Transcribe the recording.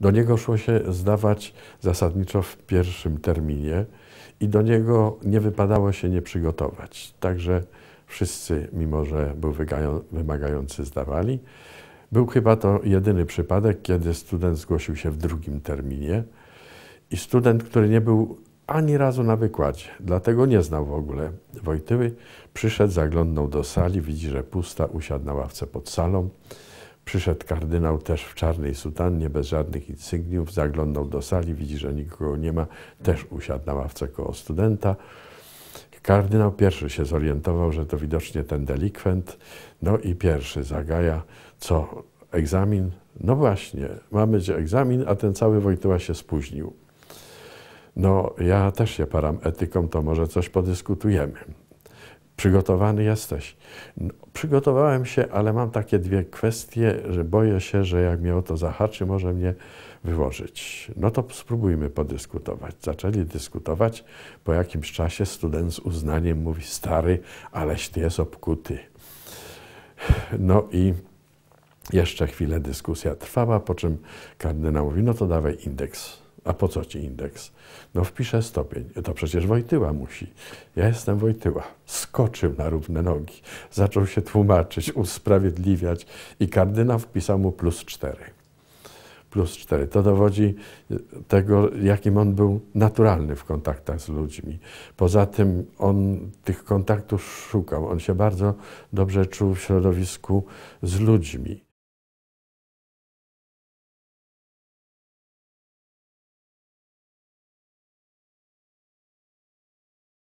Do niego szło się zdawać zasadniczo w pierwszym terminie i do niego nie wypadało się nie przygotować. Także wszyscy, mimo że był wymagający, zdawali. Był chyba to jedyny przypadek, kiedy student zgłosił się w drugim terminie i student, który nie był ani razu na wykładzie, dlatego nie znał w ogóle Wojtyły, przyszedł, zaglądnął do sali, widzi, że pusta, usiadł na ławce pod salą. Przyszedł kardynał też w czarnej sutannie, bez żadnych insygniów, zaglądał do sali, widzi, że nikogo nie ma, też usiadł na ławce koło studenta. Kardynał pierwszy się zorientował, że to widocznie ten delikwent, no i pierwszy zagaja, co egzamin? No właśnie, mamy gdzie egzamin, a ten cały Wojtyła się spóźnił. No ja też się param etyką, to może coś podyskutujemy. Przygotowany jesteś. No, przygotowałem się, ale mam takie dwie kwestie, że boję się, że jak mnie o to zahaczy, może mnie wyłożyć. No to spróbujmy podyskutować. Zaczęli dyskutować. Po jakimś czasie student z uznaniem mówi: Stary, aleś ty jest obkuty. No i jeszcze chwilę dyskusja trwała, po czym kardynał mówi: No to dawaj indeks. A po co ci indeks? No wpiszę stopień. To przecież Wojtyła musi. Ja jestem Wojtyła. Skoczył na równe nogi. Zaczął się tłumaczyć, usprawiedliwiać i kardynał wpisał mu plus cztery. Plus cztery. To dowodzi tego, jakim on był naturalny w kontaktach z ludźmi. Poza tym on tych kontaktów szukał. On się bardzo dobrze czuł w środowisku z ludźmi.